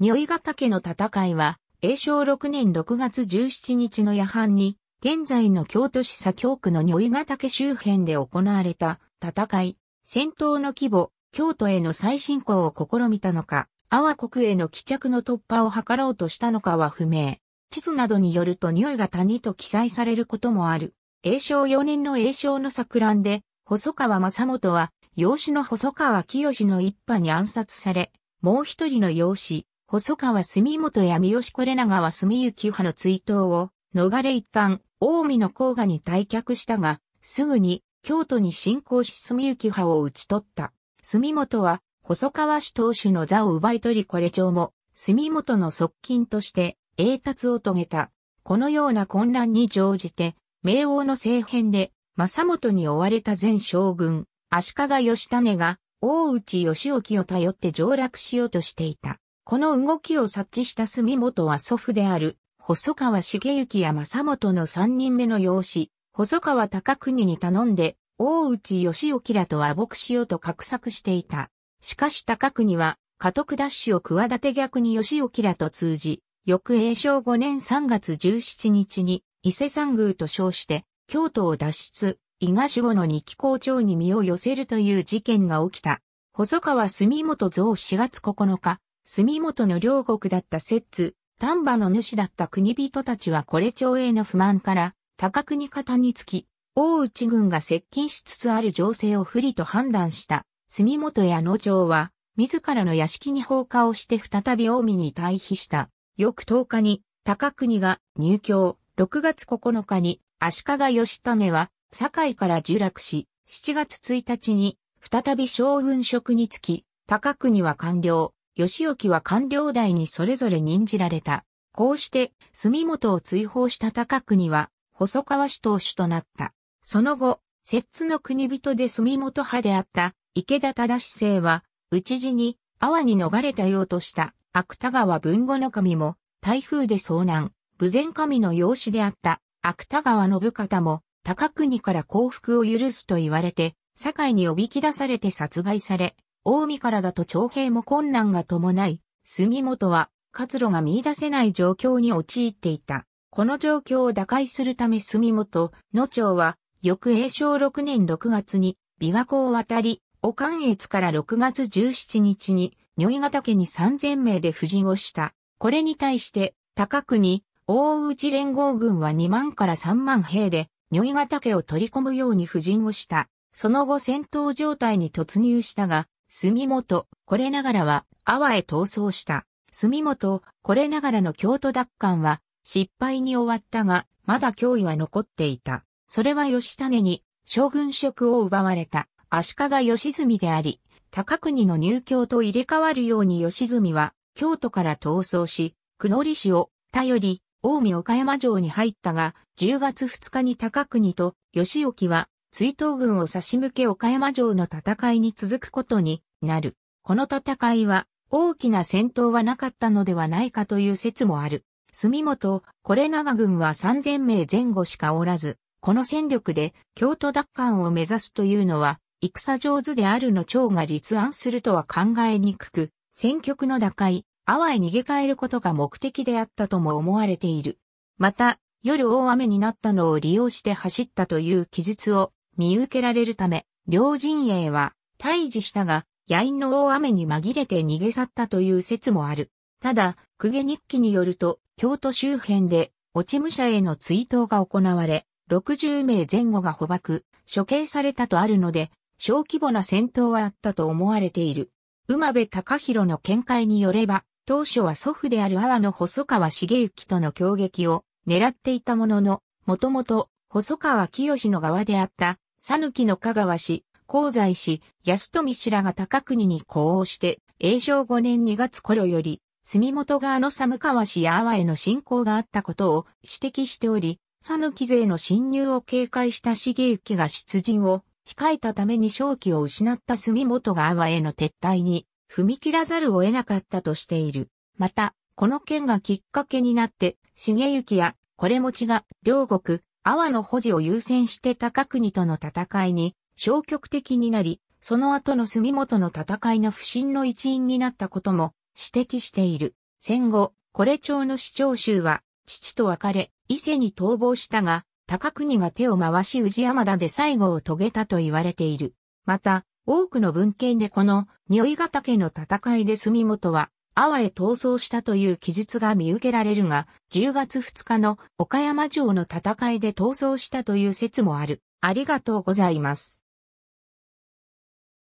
如意ヶ岳の戦いは、永正6年6月17日の夜半に、現在の京都市左京区の如意ヶ岳周辺で行われた戦い、戦闘の規模、京都への再進行を試みたのか、阿波国への帰着の突破を図ろうとしたのかは不明。地図などによると匂いが谷と記載されることもある。永正4年の永正の作乱で、細川正元は、養子の細川清の一派に暗殺され、もう一人の養子、細川住元や三好れ長は住幸派の追悼を逃れ一旦、近江の甲賀に退却したが、すぐに京都に進行し住幸派を討ち取った。住元は細川氏当主の座を奪い取りこれ長も、住元の側近として栄達を遂げた。このような混乱に乗じて、明王の政変で、正元に追われた前将軍、足利義種が、大内義興を頼って上洛しようとしていた。この動きを察知した住本は祖父である、細川重幸や正本の三人目の養子、細川高国に頼んで、大内義興らと和睦しようと画策していた。しかし高国は、家督奪取を企て逆に義興らと通じ、翌永正5年3月17日に、伊勢山宮と称して、京都を脱出、伊賀守護の二記校長に身を寄せるという事件が起きた。細川住本像4月9日、住元の両国だった摂津、丹波の主だった国人たちはこれ朝への不満から、高国方につき、大内軍が接近しつつある情勢を不利と判断した住元や野城は、自らの屋敷に放火をして再び近江に退避した。翌10日に、高国が入京、6月9日に、足利義種は、堺から受落し、7月1日に、再び将軍職につき、高国は官僚、義興は官僚代にそれぞれ任じられた。こうして、住本を追放した高国は、細川氏当主となった。その後、摂津の国人で住本派であった池田忠政は、討ち死に、阿波に逃れたようとした芥川文後の神も、台風で遭難、武前神の養子であった芥川信方も、高国から降伏を許すと言われて、堺におびき出されて殺害され、大江からだと徴兵も困難が伴い、住元は活路が見出せない状況に陥っていた。この状況を打開するため住元、野町は、翌永正6年6月に、琵琶湖を渡り、お関越から6月17日に、意ヶ家に3000名で布陣をした。これに対して、高国、大内連合軍は2万から3万兵で、意ヶ家を取り込むように布陣をした。その後戦闘状態に突入したが、住本、これながらは、阿波へ逃走した。住本、これながらの京都奪還は、失敗に終わったが、まだ脅威は残っていた。それは吉種に、将軍職を奪われた、足利義澄であり、高国の入京と入れ替わるように義澄は、京都から逃走し、久野利氏を、頼り、近江岡山城に入ったが、10月2日に高国と、義沖は、追悼軍を差し向け岡山城の戦いに続くことになる。この戦いは大きな戦闘はなかったのではないかという説もある。住本、これ長軍は3000名前後しかおらず、この戦力で京都奪還を目指すというのは、戦上手であるの長が立案するとは考えにくく、戦局の打開、阿波へ逃げ帰ることが目的であったとも思われている。また、夜大雨になったのを利用して走ったという記述を見受けられるため、両陣営は退治したが、野因の大雨に紛れて逃げ去ったという説もある。ただ、公家日記によると、京都周辺で、落ち武者への追悼が行われ、60名前後が捕獲、処刑されたとあるので、小規模な戦闘はあったと思われている。馬部隆弘の見解によれば、当初は祖父である阿波の細川茂之との協撃を狙っていたものの、もともと細川清の側であったさぬきの香川氏、香西氏、安富氏らが高国に呼応して、永正5年2月頃より、住本側の寒川氏や阿波への侵攻があったことを指摘しており、讃岐勢の侵入を警戒した茂行が出陣を控えたために正気を失った住本が阿波への撤退に踏み切らざるを得なかったとしている。また、この件がきっかけになって、茂行やこれ持ちが両国、阿波の保持を優先して高国との戦いに消極的になり、その後の住元の戦いの不振の一因になったことも指摘している。戦後、これ町の市長州は、父と別れ、伊勢に逃亡したが、高国が手を回し宇治山田で最後を遂げたと言われている。また、多くの文献でこの、匂ヶ岳の戦いで住元は、阿波へ逃走したという記述が見受けられるが、10月2日の岡山城の戦いで逃走したという説もある。ありがとうございます。